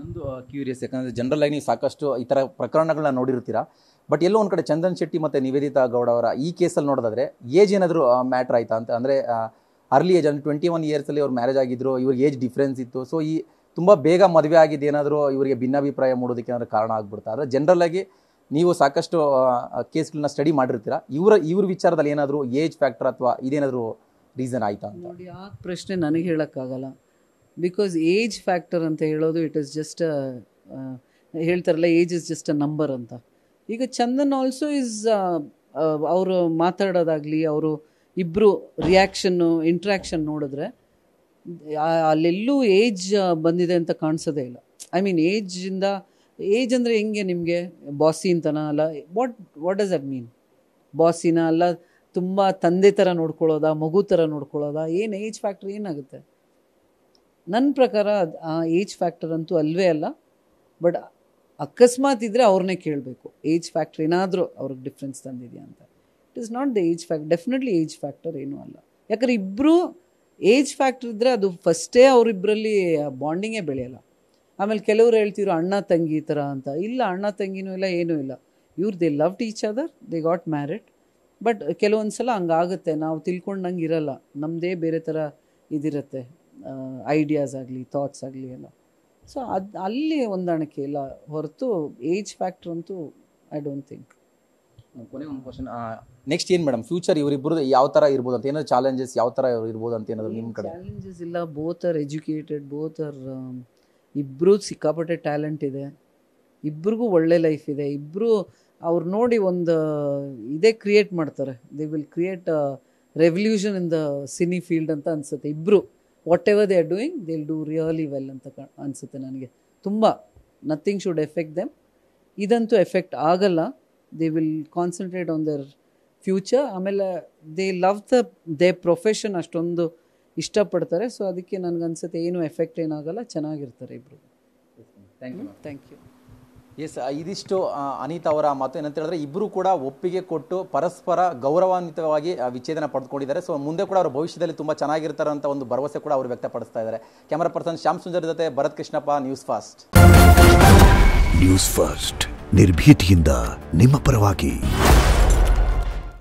ನಂದು ಕ್ಯೂರಿಯಸ್ ಯಾಕಂದರೆ ಜನರಲ್ ಆಗಿ ನೀವು ಸಾಕಷ್ಟು ಈ ಥರ ಪ್ರಕರಣಗಳನ್ನ ನೋಡಿರ್ತೀರಾ ಬಟ್ ಎಲ್ಲೋ ಒಂದು ಕಡೆ ಚಂದನ್ ಶೆಟ್ಟಿ ಮತ್ತು ನಿವೇದಿತಾ ಗೌಡ ಅವರ ಈ ಕೇಸಲ್ಲಿ ನೋಡೋದಾದ್ರೆ ಏಜ್ ಏನಾದರೂ ಮ್ಯಾಟ್ರ್ ಆಯಿತಾ ಅಂತ ಅಂದರೆ ಅರ್ಲಿ ಏಜ್ ಅಂದರೆ ಟ್ವೆಂಟಿ ಒನ್ ಇಯರ್ಸಲ್ಲಿ ಅವ್ರು ಮ್ಯಾರೇಜ್ ಆಗಿದ್ದರು ಇವ್ರಿಗೆ ಏಜ್ ಡಿಫ್ರೆನ್ಸ್ ಇತ್ತು ಸೊ ಈ ತುಂಬ ಬೇಗ ಮದುವೆ ಆಗಿದ್ದು ಏನಾದರೂ ಇವರಿಗೆ ಭಿನ್ನಾಭಿಪ್ರಾಯ ಮೂಡೋದಕ್ಕೆ ಏನಾದರೂ ಕಾರಣ ಆಗ್ಬಿಡ್ತಾ ಆದರೆ ಜನರಲ್ ಆಗಿ ನೀವು ಸಾಕಷ್ಟು ಕೇಸ್ಗಳನ್ನ ಸ್ಟಡಿ ಮಾಡಿರ್ತೀರಾ ಇವರ ಇವ್ರ ವಿಚಾರದಲ್ಲಿ ಏನಾದರೂ ಏಜ್ ಫ್ಯಾಕ್ಟರ್ ಅಥವಾ ಇದೇನಾದರೂ ರೀಸನ್ ಆಯಿತಾ ಅಂತ ನೋಡಿ ಆ ಪ್ರಶ್ನೆ ನನಗೆ ಹೇಳೋಕ್ಕಾಗಲ್ಲ ಬಿಕಾಸ್ ಏಜ್ ಫ್ಯಾಕ್ಟರ್ ಅಂತ ಹೇಳೋದು ಇಟ್ ಇಸ್ ಜಸ್ಟ್ ಹೇಳ್ತಾರಲ್ಲ age is just a number ಅಂತ ಈಗ ಚಂದನ್ ಆಲ್ಸೋ ಇಸ್ ಅವರು ಮಾತಾಡೋದಾಗಲಿ ಅವರು ಇಬ್ಬರು ರಿಯಾಕ್ಷನ್ನು ಇಂಟ್ರ್ಯಾಕ್ಷನ್ ನೋಡಿದ್ರೆ ಅಲ್ಲೆಲ್ಲೂ ಏಜ್ ಬಂದಿದೆ ಅಂತ ಕಾಣಿಸೋದೇ ಇಲ್ಲ ಐ ಮೀನ್ ಏಜಿಂದ ಏಜ್ ಅಂದರೆ ಹೆಂಗೆ ನಿಮಗೆ ಬಾಸಿ ಅಂತನ ಅಲ್ಲ what what does it mean ಬಾಸಿನ ಅಲ್ಲ ತುಂಬ ತಂದೆ ಥರ ನೋಡ್ಕೊಳ್ಳೋದಾ ಮಗು ಥರ ನೋಡ್ಕೊಳ್ಳೋದಾ ಏನು ಏಜ್ ಫ್ಯಾಕ್ಟ್ರಿ ಏನಾಗುತ್ತೆ ನನ್ನ ಪ್ರಕಾರ ಆ ಏಜ್ ಫ್ಯಾಕ್ಟರ್ ಅಂತೂ ಅಲ್ವೇ ಅಲ್ಲ ಬಟ್ ಅಕಸ್ಮಾತ್ ಇದ್ದರೆ ಅವ್ರನ್ನೇ ಕೇಳಬೇಕು ಏಜ್ ಫ್ಯಾಕ್ಟರ್ ಏನಾದರೂ ಅವ್ರಿಗೆ ಡಿಫ್ರೆನ್ಸ್ ತಂದಿದೆಯಾ ಅಂತ it is not the age fact definitely age factor ಏನೂ ಅಲ್ಲ ಯಾಕಂದ್ರೆ ಇಬ್ಬರು ಏಜ್ ಫ್ಯಾಕ್ಟರ್ ಇದ್ದರೆ ಅದು ಫಸ್ಟೇ ಅವರಿಬ್ಬರಲ್ಲಿ ಬಾಂಡಿಂಗೇ ಬೆಳೆಯಲ್ಲ ಆಮೇಲೆ ಕೆಲವರು ಹೇಳ್ತಿದ್ರು ಅಣ್ಣ ತಂಗಿ ಥರ ಅಂತ ಇಲ್ಲ ಅಣ್ಣ ತಂಗಿನೂ ಇಲ್ಲ ಏನೂ ಇಲ್ಲ ಇವ್ರು they love each other they got married but ಕೆಲವೊಂದು ಸಲ ಹಂಗಾಗುತ್ತೆ ನಾವು ತಿಳ್ಕೊಂಡಂಗೆ ಇರಲ್ಲ ನಮ್ಮದೇ ಬೇರೆ ಥರ ಇದಿರುತ್ತೆ ಐಡಿಯಾಸ್ ಆಗಲಿ ಥಾಟ್ಸ್ ಆಗಲಿ ಎಲ್ಲ ಸೊ ಅದು ಅಲ್ಲಿ ಹೊಂದಾಣಿಕೆ ಇಲ್ಲ ಹೊರತು ಏಜ್ ಫ್ಯಾಕ್ಟ್ರ್ ಅಂತೂ ಐ ಡೋಂಟ್ ಥಿಂಕ್ ಕೊನೆ ಒಂದು ಕ್ವಶನ್ ನೆಕ್ಸ್ಟ್ ಏನು ಮೇಡಮ್ ಫ್ಯೂಚರ್ ಇವರಿಬ್ಬರು ಯಾವ ಥರ ಇರ್ಬೋದು ಅಂತ ಏನಾದ್ರು ಚಾಲೆಂಜಸ್ ಯಾವ ಥರ ಇರ್ಬೋದು ಅಂತ ಏನಾದ್ರೂ ನಿಮ್ಮ ಕಡೆ ಚಾಲೆಂಜಸ್ ಇಲ್ಲ both are educated both are ಇಬ್ಬರೂ ಸಿಕ್ಕಾಪಟ್ಟೆ ಟ್ಯಾಲೆಂಟ್ ಇದೆ ಇಬ್ರಿಗೂ ಒಳ್ಳೆ ಲೈಫ್ ಇದೆ ಇಬ್ಬರು ಅವ್ರು ನೋಡಿ ಒಂದು ಇದೇ ಕ್ರಿಯೇಟ್ ಮಾಡ್ತಾರೆ they will create revolution in the cine field ಅಂತ ಅನಿಸುತ್ತೆ ಇಬ್ಬರು whatever they are doing they will do really well ಅಂತ ಕ ಅನಿಸುತ್ತೆ ನನಗೆ ತುಂಬ ನಥಿಂಗ್ ಶುಡ್ ಎಫೆಕ್ಟ್ ದೆಮ್ ಇದಂತೂ ಎಫೆಕ್ಟ್ ಆಗಲ್ಲ they will concentrate on their future ಆಮೇಲೆ they love the they profession ಅಷ್ಟೊಂದು ಇಷ್ಟಪಡ್ತಾರೆ ಸೊ ಅದಕ್ಕೆ ನನಗನ್ಸುತ್ತೆ ಏನು ಎಫೆಕ್ಟ್ ಏನಾಗಲ್ಲ ಚೆನ್ನಾಗಿರ್ತಾರೆ ಇಬ್ಬರು thank you thank you yes ಇದಿಷ್ಟು ಅನಿತಾ ಅವರ ಮಾತು ಏನಂತ ಹೇಳಿದ್ರೆ ಇಬ್ಬರು ಕೂಡ ಒಪ್ಪಿಗೆ ಕೊಟ್ಟು ಪರಸ್ಪರ ಗೌರವಾನ್ವಿತವಾಗಿ ವಿಚ್ಛೇದನ ಪಡೆದುಕೊಂಡಿದ್ದಾರೆ ಸೊ ಮುಂದೆ ಕೂಡ ಅವರ ಭವಿಷ್ಯದಲ್ಲಿ ತುಂಬ ಚೆನ್ನಾಗಿರ್ತಾರೆ ಅಂತ ಒಂದು ಭರವಸೆ ಕೂಡ ಅವರು ವ್ಯಕ್ತಪಡಿಸ್ತಾ ಇದ್ದಾರೆ ಕ್ಯಾಮರಾ ಪರ್ಸನ್ ಶ್ಯಾಮ್ ಸುಂದರ್ ಜೊತೆ Bharath Krishnappa news fast news fast ನಿರ್ಭೀತಿಯಿಂದ ನಿಮ್ಮ ಪರವಾಗಿ